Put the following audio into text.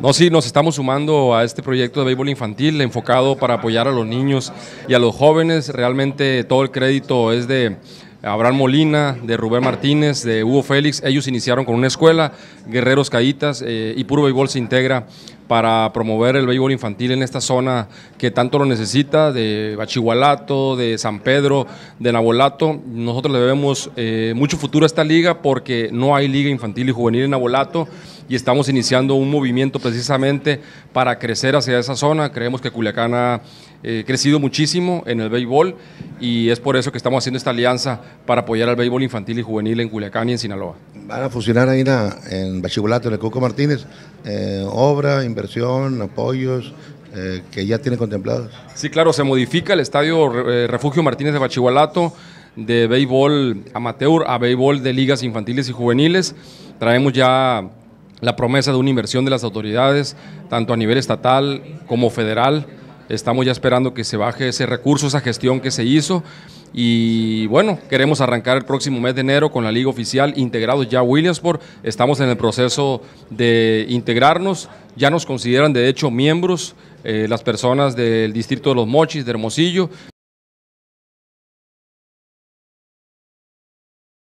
No, sí, nos estamos sumando a este proyecto de béisbol infantil enfocado para apoyar a los niños y a los jóvenes. Realmente todo el crédito es de Abraham Molina, de Rubén Martínez, de Hugo Félix. Ellos iniciaron con una escuela, Guerreros Caídas eh, y Puro Béisbol se integra para promover el béisbol infantil en esta zona que tanto lo necesita, de Bachihualato, de San Pedro, de Nabolato. Nosotros le debemos eh, mucho futuro a esta liga porque no hay liga infantil y juvenil en Nabolato y estamos iniciando un movimiento precisamente para crecer hacia esa zona. Creemos que Culiacán ha eh, crecido muchísimo en el béisbol y es por eso que estamos haciendo esta alianza para apoyar al béisbol infantil y juvenil en Culiacán y en Sinaloa. Van a funcionar ahí en Bachigualato, en el Coco Martínez, eh, obra, inversión, apoyos, eh, que ya tiene contemplados. Sí, claro, se modifica el estadio Refugio Martínez de Bachigualato de béisbol amateur a béisbol de ligas infantiles y juveniles. Traemos ya la promesa de una inversión de las autoridades, tanto a nivel estatal como federal. Estamos ya esperando que se baje ese recurso, esa gestión que se hizo. Y bueno, queremos arrancar el próximo mes de enero con la liga oficial integrados ya a Williamsport. Estamos en el proceso de integrarnos. Ya nos consideran de hecho miembros eh, las personas del distrito de Los Mochis, de Hermosillo.